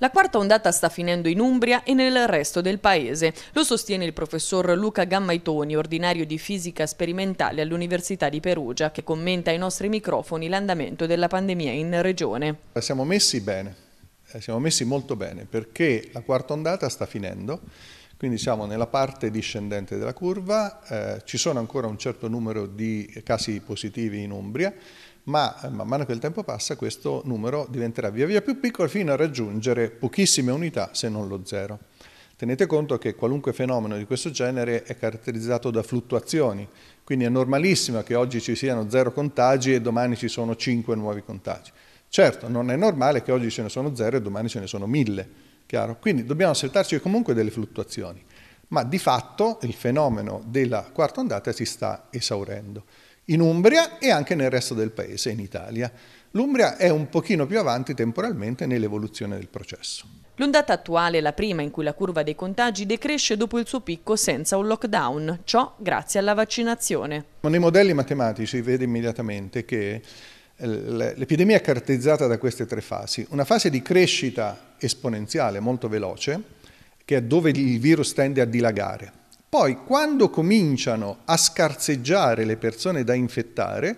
La quarta ondata sta finendo in Umbria e nel resto del paese. Lo sostiene il professor Luca Gammaitoni, ordinario di fisica sperimentale all'Università di Perugia, che commenta ai nostri microfoni l'andamento della pandemia in regione. Eh, siamo messi bene, eh, siamo messi molto bene perché la quarta ondata sta finendo. Quindi siamo nella parte discendente della curva, eh, ci sono ancora un certo numero di casi positivi in Umbria, ma eh, man mano che il tempo passa questo numero diventerà via via più piccolo fino a raggiungere pochissime unità se non lo zero. Tenete conto che qualunque fenomeno di questo genere è caratterizzato da fluttuazioni, quindi è normalissimo che oggi ci siano zero contagi e domani ci sono cinque nuovi contagi. Certo, non è normale che oggi ce ne sono zero e domani ce ne sono mille, chiaro? Quindi dobbiamo aspettarci comunque delle fluttuazioni, ma di fatto il fenomeno della quarta ondata si sta esaurendo in Umbria e anche nel resto del paese, in Italia. L'Umbria è un pochino più avanti temporalmente nell'evoluzione del processo. L'ondata attuale è la prima in cui la curva dei contagi decresce dopo il suo picco senza un lockdown, ciò grazie alla vaccinazione. Nei modelli matematici vede immediatamente che eh, l'epidemia è caratterizzata da queste tre fasi. Una fase di crescita esponenziale molto veloce, che è dove il virus tende a dilagare poi quando cominciano a scarseggiare le persone da infettare,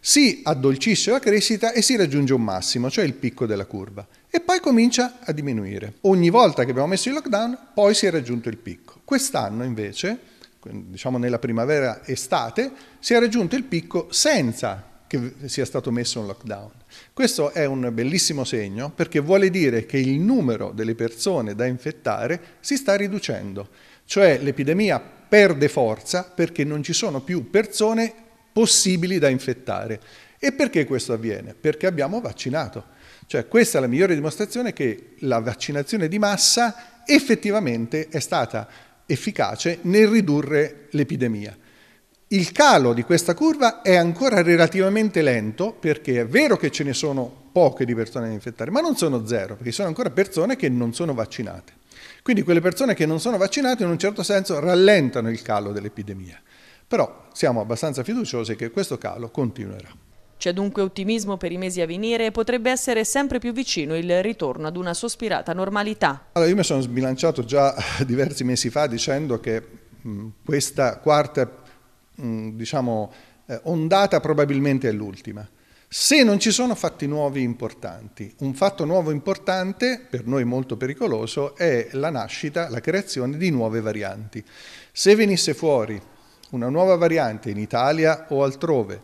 si addolcisce la crescita e si raggiunge un massimo, cioè il picco della curva, e poi comincia a diminuire. Ogni volta che abbiamo messo il lockdown, poi si è raggiunto il picco. Quest'anno invece, diciamo nella primavera-estate, si è raggiunto il picco senza che sia stato messo un lockdown. Questo è un bellissimo segno perché vuole dire che il numero delle persone da infettare si sta riducendo. Cioè l'epidemia perde forza perché non ci sono più persone possibili da infettare. E perché questo avviene? Perché abbiamo vaccinato. Cioè questa è la migliore dimostrazione che la vaccinazione di massa effettivamente è stata efficace nel ridurre l'epidemia. Il calo di questa curva è ancora relativamente lento perché è vero che ce ne sono poche di persone da infettare, ma non sono zero, perché ci sono ancora persone che non sono vaccinate. Quindi quelle persone che non sono vaccinate in un certo senso rallentano il calo dell'epidemia, però siamo abbastanza fiduciosi che questo calo continuerà. C'è dunque ottimismo per i mesi a venire e potrebbe essere sempre più vicino il ritorno ad una sospirata normalità. Allora, io mi sono sbilanciato già diversi mesi fa dicendo che mh, questa quarta mh, diciamo, eh, ondata probabilmente è l'ultima. Se non ci sono fatti nuovi importanti, un fatto nuovo importante, per noi molto pericoloso, è la nascita, la creazione di nuove varianti. Se venisse fuori una nuova variante in Italia o altrove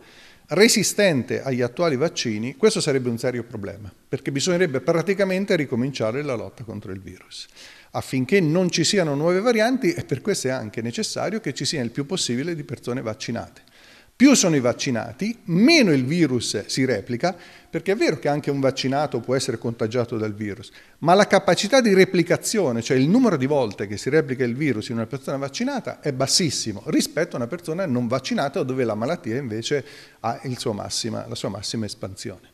resistente agli attuali vaccini, questo sarebbe un serio problema, perché bisognerebbe praticamente ricominciare la lotta contro il virus. Affinché non ci siano nuove varianti, è per questo anche necessario che ci sia il più possibile di persone vaccinate. Più sono i vaccinati, meno il virus si replica, perché è vero che anche un vaccinato può essere contagiato dal virus, ma la capacità di replicazione, cioè il numero di volte che si replica il virus in una persona vaccinata, è bassissimo rispetto a una persona non vaccinata dove la malattia invece ha sua massima, la sua massima espansione.